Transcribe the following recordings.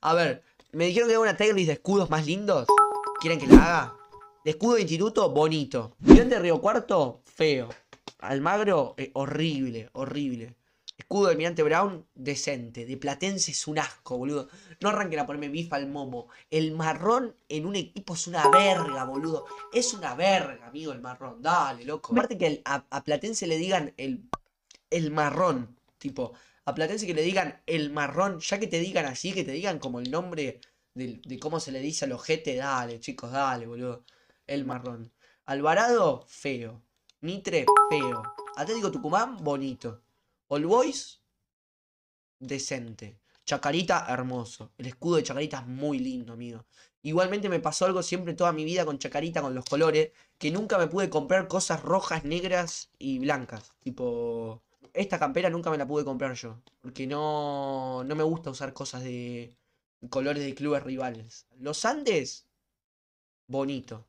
A ver, me dijeron que haga una playlist de escudos más lindos. ¿Quieren que la haga? De escudo de instituto, bonito. Miguel de este Río Cuarto, feo. Almagro, eh, horrible, horrible. Escudo de Mirante Brown, decente. De Platense es un asco, boludo. No arranquen a ponerme bifa al momo. El marrón en un equipo es una verga, boludo. Es una verga, amigo, el marrón. Dale, loco. Aparte que a, a, Platense le digan el, el marrón. Tipo, a Platense que le digan el marrón, ya que te digan así, que te digan como el nombre de, cómo se le dice al ojete, dale, chicos, dale, boludo. El marrón. Alvarado, feo. Mitre, feo. Atlético Tucumán, bonito. All Boys, decente. Chacarita, hermoso. El escudo de Chacarita es muy lindo, amigo. Igualmente me pasó algo siempre toda mi vida con Chacarita, con los colores, que nunca me pude comprar cosas rojas, negras y blancas. Tipo esta campera nunca me la pude comprar yo. Porque no, no me gusta usar cosas de colores de clubes rivales. Los Andes, bonito.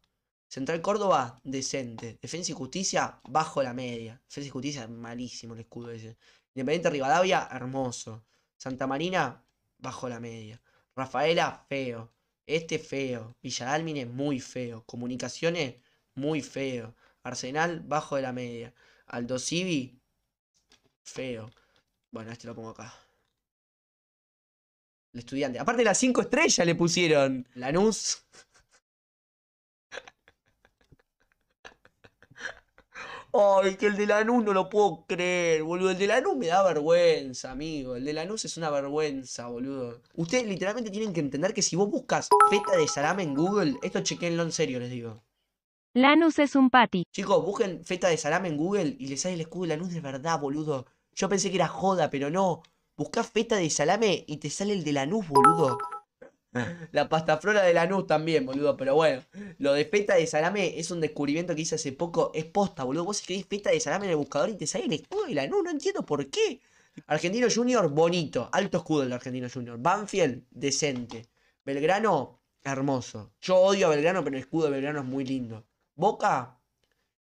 Central Córdoba, decente. Defensa y Justicia, bajo la media. Defensa y Justicia, malísimo el escudo ese. Independiente Rivadavia, hermoso. Santa Marina, bajo la media. Rafaela, feo. Este, feo. Villadalmine, muy feo. Comunicaciones, muy feo. Arsenal, bajo de la media. Aldosivi, feo. Bueno, este lo pongo acá. El estudiante. Aparte las cinco estrellas le pusieron. Lanús. Ay, que el de Lanús no lo puedo creer, boludo. El de Lanús me da vergüenza, amigo. El de Lanús es una vergüenza, boludo. Ustedes literalmente tienen que entender que si vos buscas feta de salame en Google, esto chequenlo en serio, les digo. Lanús es un pati. Chicos, busquen feta de salame en Google y les sale el escudo de Lanús de verdad, boludo. Yo pensé que era joda, pero no. Buscá feta de salame y te sale el de Lanús, boludo. La pastaflora de Lanús también, boludo. Pero bueno, lo de feta de salame es un descubrimiento que hice hace poco. Es posta, boludo. Vos escribís feta de salame en el buscador y te sale el escudo de Lanús. No entiendo por qué. Argentino Junior, bonito. Alto escudo el Argentino Junior. Banfield, decente. Belgrano, hermoso. Yo odio a Belgrano, pero el escudo de Belgrano es muy lindo. Boca,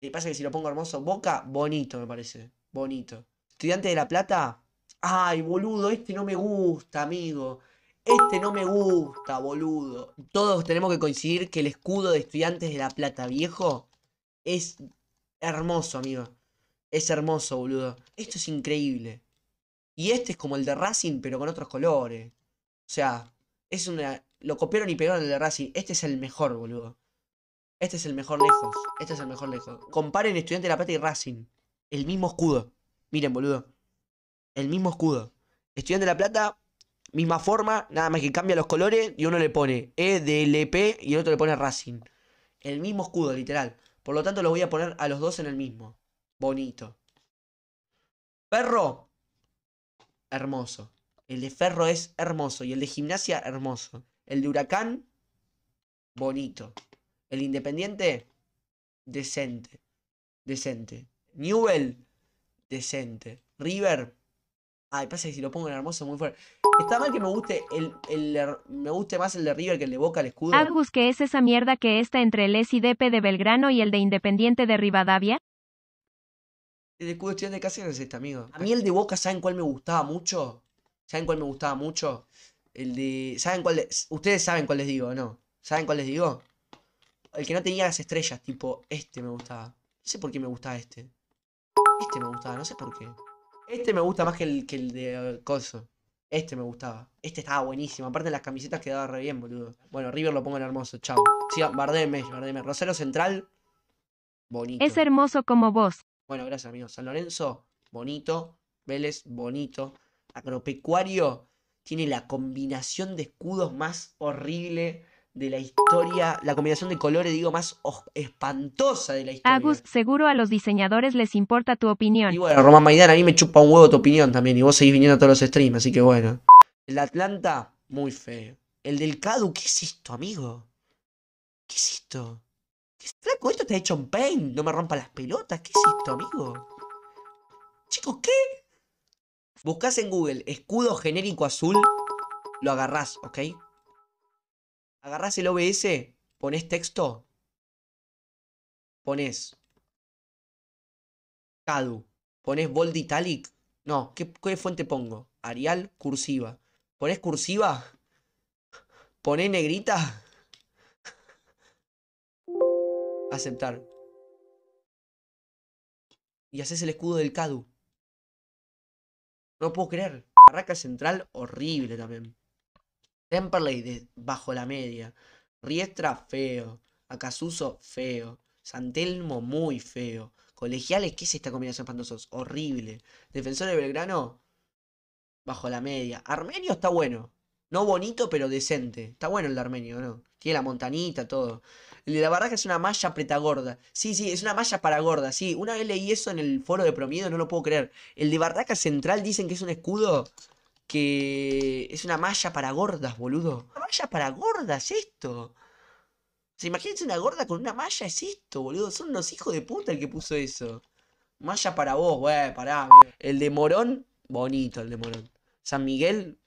¿Qué eh, pasa que si lo pongo hermoso, Boca, bonito me parece. Bonito. Estudiante de La Plata. Ay, boludo, este no me gusta, amigo. Este no me gusta, boludo. Todos tenemos que coincidir que el escudo de Estudiantes de La Plata, viejo, es hermoso, amigo. Es hermoso, boludo. Esto es increíble. Y este es como el de Racing, pero con otros colores. O sea, es una. Lo copiaron y pegaron el de Racing. Este es el mejor, boludo. Este es el mejor lejos. Este es el mejor lejos. Comparen Estudiante de la Plata y Racing. El mismo escudo. Miren, boludo. El mismo escudo. Estudiante de la Plata, misma forma, nada más que cambia los colores y uno le pone EDLP y el otro le pone Racing. El mismo escudo, literal. Por lo tanto, lo voy a poner a los dos en el mismo. Bonito. Perro. Hermoso. El de Ferro es hermoso. Y el de Gimnasia, hermoso. El de Huracán, bonito. El Independiente, decente. Decente. Newell, decente. River. Ay, pasa que si lo pongo en hermoso muy fuerte. Está mal que me guste el, el, me guste más el de River que el de Boca, el escudo. Agus, que es esa mierda que está entre el SIDP de Belgrano y el de Independiente de Rivadavia? El de escudo estudiante de no es este, amigo. A mí el de Boca, ¿saben cuál me gustaba mucho? ¿Saben cuál me gustaba mucho? El de. ¿Saben cuál? Ustedes saben cuál les digo, ¿no? ¿Saben cuál les digo? El que no tenía las estrellas, tipo, este me gustaba. No sé por qué me gustaba este. Este me gustaba, no sé por qué. Este me gusta más que el, que el de eh, Este me gustaba. Este estaba buenísimo. Aparte las camisetas quedaban re bien, boludo. Bueno, River lo pongo en hermoso. Chao. Sí, bardeme, bardeme. rosero Central. Bonito. Es hermoso como vos. Bueno, gracias, amigos San Lorenzo, bonito. Vélez, bonito. Agropecuario tiene la combinación de escudos más horrible de la historia, la combinación de colores, digo, más espantosa de la historia. Agus, seguro a los diseñadores les importa tu opinión. Y bueno, Román Maidán, a mí me chupa un huevo tu opinión también, y vos seguís viniendo a todos los streams, así que bueno. El Atlanta, muy feo. El del Cadu, ¿qué es esto, amigo? ¿Qué es esto? ¿Qué es Esto te ha hecho un pain, no me rompa las pelotas, ¿qué es esto, amigo? Chicos, ¿qué? Buscás en Google escudo genérico azul, lo agarrás, ¿ok? agarrás el OBS, pones texto, pones CADU, pones bold italic, no, ¿qué, ¿qué, fuente pongo? Arial, cursiva. ¿Pones cursiva? ¿Pones negrita? Aceptar. Y haces el escudo del CADU. No puedo creer. Barraca central, horrible también. Temperley bajo la media. Riestra feo. Acasuso feo. Santelmo muy feo. Colegiales, ¿qué es esta combinación pantosos? Horrible. Defensor de Belgrano bajo la media. Armenio está bueno. No bonito, pero decente. Está bueno el de Armenio, ¿no? Tiene la montanita, todo. La Barraca es una malla pretagorda. Sí, sí, es una malla para gorda, sí. Una vez leí eso en el foro de Promedio, no lo puedo creer. El de Barraca Central dicen que es un escudo que es una malla para gordas, boludo. Una malla para gordas, esto. ¿Se imagínense una gorda con una malla, es esto, boludo. Son los hijos de puta el que puso eso. Malla para vos, wey, pará. El de Morón, bonito el de Morón. San Miguel,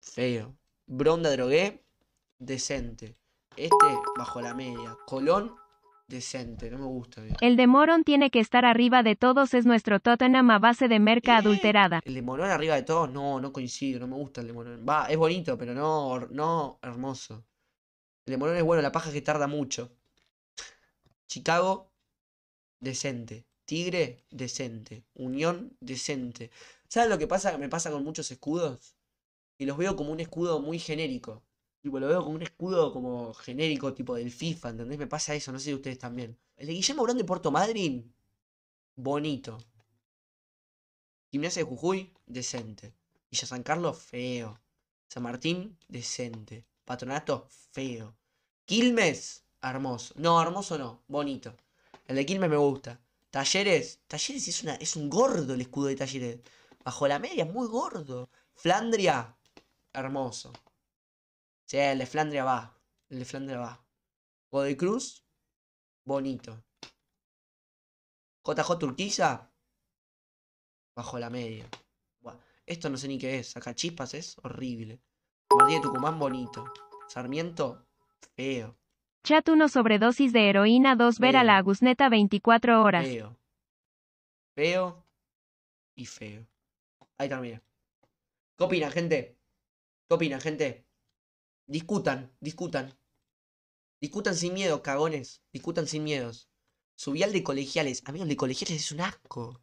feo. Bronda Drogué, decente. Este, bajo la media. Colón, decente, no me gusta. El de morón tiene que estar arriba de todos, es nuestro Tottenham a base de merca adulterada. El de Morón arriba de todos, no, no coincido, no me gusta el de Morón. Va, es bonito, pero no, no hermoso. El de Morón es bueno, la paja es que tarda mucho. Chicago, decente. Tigre, decente. Unión, decente. ¿Sabes lo que pasa? Me pasa con muchos escudos. Y los veo como un escudo muy genérico lo veo como un escudo como genérico, tipo del FIFA, ¿entendés? Me pasa eso, no sé si ustedes también. El de Guillermo grande de Puerto Madryn, bonito. Gimnasia de Jujuy, decente. Villa San Carlos, feo. San Martín, decente. Patronato, feo. Quilmes, hermoso. No, hermoso no, bonito. El de Quilmes me gusta. Talleres, Talleres es, una, es un gordo el escudo de Talleres. Bajo la media, es muy gordo. Flandria, hermoso. Sí, el de Flandria va. El de Flandria va. Godoy Cruz, bonito. JJ Turquiza, bajo la media. Esto no sé ni qué es. Acá chispas es horrible. de Tucumán, bonito. Sarmiento, feo. Chat 1 sobredosis de heroína 2 ver a la Agusneta 24 horas. Feo. Feo y feo. Ahí también ¿Qué opinan, gente? ¿Qué opinan, gente? Discutan, discutan. Discutan sin miedo, cagones. Discutan sin miedos. Subí al de colegiales. Amigos, el de colegiales es un asco.